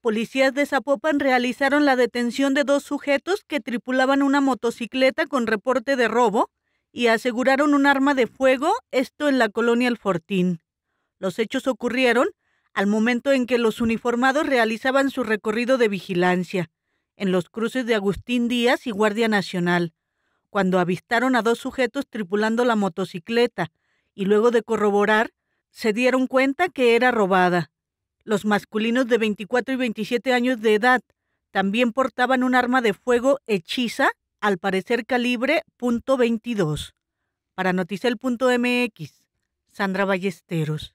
Policías de Zapopan realizaron la detención de dos sujetos que tripulaban una motocicleta con reporte de robo y aseguraron un arma de fuego, esto en la colonia El Fortín. Los hechos ocurrieron al momento en que los uniformados realizaban su recorrido de vigilancia, en los cruces de Agustín Díaz y Guardia Nacional, cuando avistaron a dos sujetos tripulando la motocicleta y luego de corroborar, se dieron cuenta que era robada. Los masculinos de 24 y 27 años de edad también portaban un arma de fuego hechiza, al parecer calibre .22. Para Noticel.mx, Sandra Ballesteros.